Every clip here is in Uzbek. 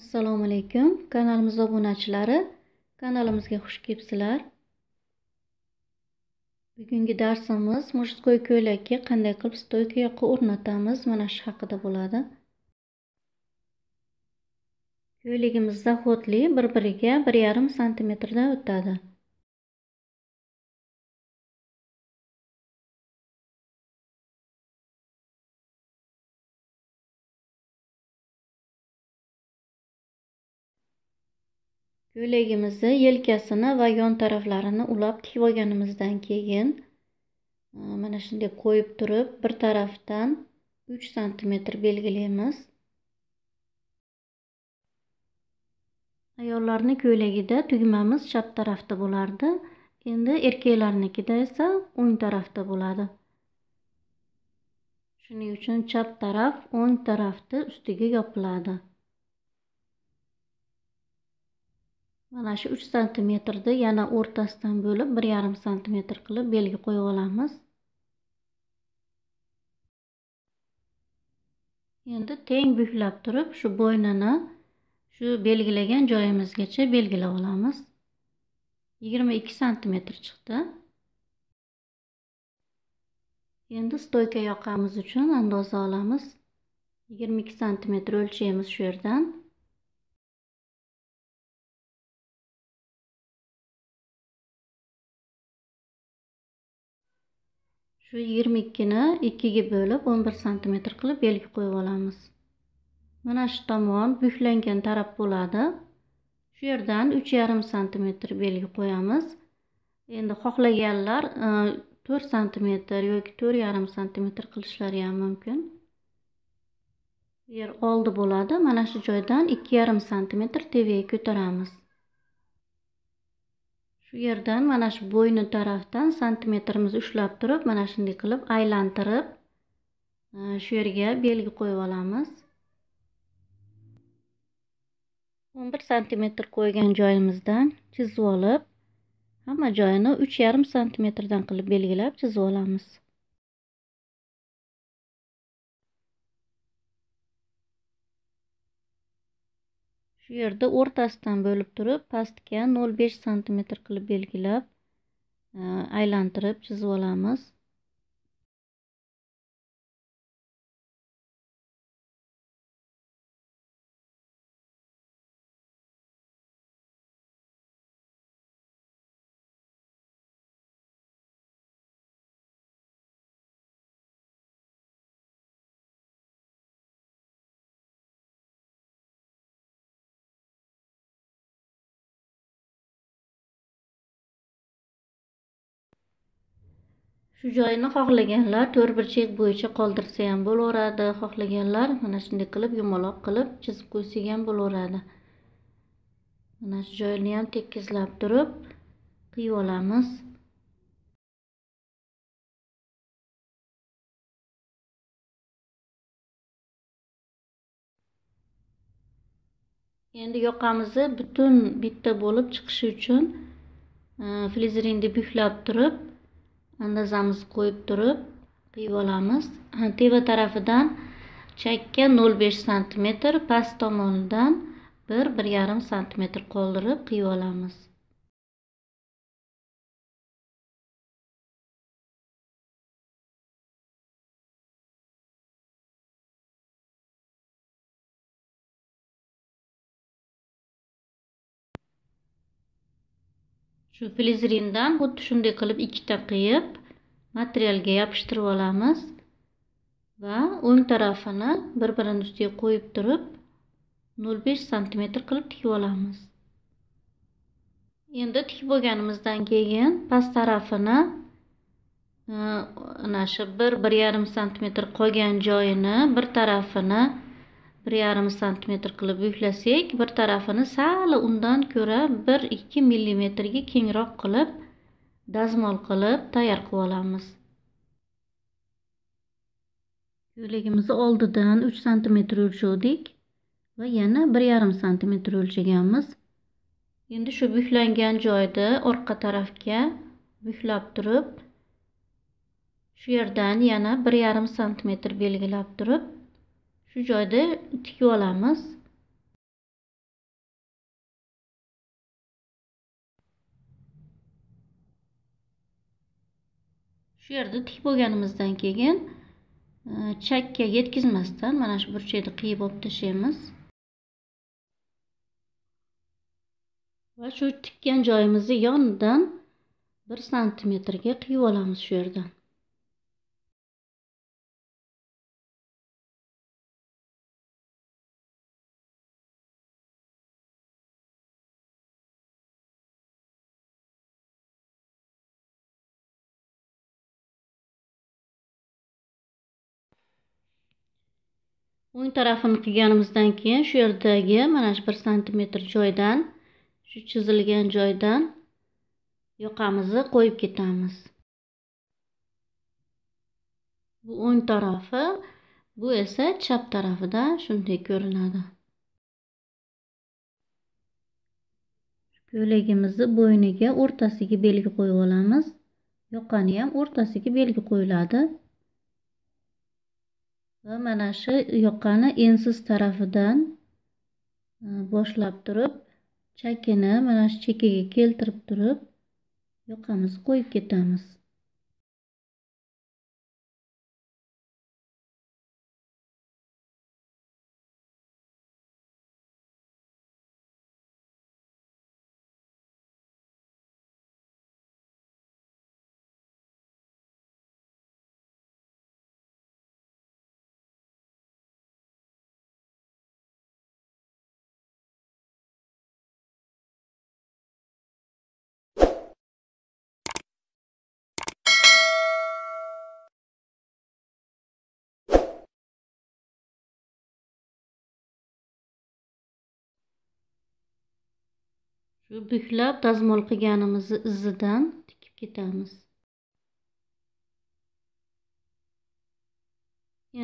assalomu alaykum kanalimiz obunachilari kanalimizga xush kelibsizlar bugungi darsimiz мужской ko'ylakka qanday qilib stoyka o'rnatamiz mana shu haqida bo'ladi ko'ylagimiz zaxotli bir biriga bir yarim santimetrdan o'tadi ko'ylagimizni yelkasini va yon taraflarini ulab tikib olganimizdan keyin e, mana shunday qo'yib turib bir tarafdan 3 santimetr belgilaymiz ayollarni ko'ylagida tugmamiz chap tarafda bo'lardi endi erkaklarnikida esa o'ng tarafda bo'ladi shuning uchun chap taraf o'ng tarafni ustiga yopiladi mana shu 3 santimetrni yana o'rtasidan bo'lib 1.5 santimetr qilib belgi qo'yib olamiz endi teng buklab turib shu bo'ynini shu belgilagan joyimizgacha belgilab olamiz 22 santimetr chiqdi endi stoyka yoqamiz uchun andoza olamiz 22 santimetr o'lchaymiz shu yerdan shu yigirma ikkini ikkiga bo'lib o'n bir santimetr qilib belgi qo'yib olamiz mana shu tomon buklangan taraf bo'ladi shu yerdan uch yarim santimetr belgi qo'yamiz endi xohlaganlar e, to'rt santimetr yoki to'rt yarim santimetr qilishlari ham mumkin bu yer oldi bo'ladi mana shu joydan ikki yarim santimetr tevaga ko'taramiz shu yerdan mana shu bo'yni tarafdan santimetrimiz ushlab turib mana shunday qilib aylantirib e, shu yerga belgi qo'yib olamiz o'n bir santimetr qo'ygan joyimizdan chizib olib hamma joyini uch yarim santimetrdan qilib belgilab chizib olamiz shu yerda o'rtasidan bo'lib turib pastga 0,5 santimetr qilib belgilab e, aylantirib chizib olamiz shu joyini xohlaganlar to'rt burchak bo'yicha qoldirsa ham bo'laveradi xohlaganlar mana shunday qilib yumaloq qilib chizib qo'ysak ham bo'laveradi mana shu joyini ham tekislab turib qiyib olamiz endi yoqamizni butun bitta bo'lib chiqishi uchun e, flizeringni bukhlab turib andazamizni qo'yib turib qiyib olamiz teva tarafidan chakka 0,5 besh santimetr past tomonidan bir bir yarim santimetr qoldirib qiyib olamiz shu filizrindan xuddi shunday qilib ikkita qiyib materialga yopishtirib olamiz va o'ng tarafini bir birini ustiga qo'yib turib nol besh santimetr qilib tikib olamiz endi tikib bo'lganimizdan keyin past tarafini e, ana shu bir bir yarim santimetr qolgan joyini bir tarafini 1.5 yarim qilib buyuklasak bir tarafini sal undan ko'ra bir ikki millimetrga kengroq qilib dazmol qilib tayyor qilib olamiz yo'lagimizni oldidan 3 santimetr o'lchadik va yana 1.5 yarim o'lchaganmiz endi shu buklangan joyda orqa tarafga buklab turib shu yerdan yana 1.5 yarim belgilab turib shu joyda tikib olamiz shu yerda tikib bo'lganimizdan keyin e, chakka yetkazmasdan mana shu burchakni qiyib olib tashlaymiz va shu tikkan joyimizni yonidan bir santimetrga qiyib olamiz shu yerdan o'ng tarafini qilganimizdan keyin shu yerdagi mana shu bir santimetr joydan shu chizilgan joydan yoqamizni qo'yib ketamiz bu o'ng tarafi bu esa chap tarafida shunday ko'rinadi ko'ylagimizni bo'yniga o'rtasiga belgi qo'yib olamiz yoqani ham o'rtasiga belgi qo'yiladi va mana shu yoqani ensiz tarafidan e, boshlab turib chakini mana shu chekkaga keltirib turib yoqamiz qo'yib ketamiz shu buklab dazmol qilganimizni izidan tikib ketamiz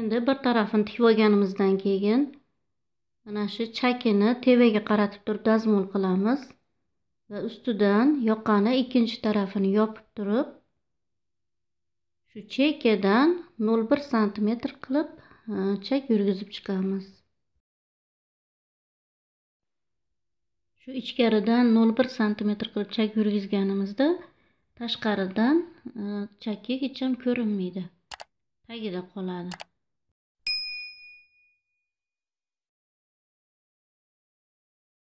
endi bir tarafini tikib olganimizdan keyin mana shu chakini tevaga qaratib turib dazmol qilamiz va ustidan yoqani ikkinchi tarafini yopib turib shu chekkadan 0,1 santimetr qilib e, chak yurgizib chiqamiz shu ichkaridan 0,1 sm qilib chak yurgizganimizda tashqaridan e, hech ham ko'rinmaydi tagida qoladi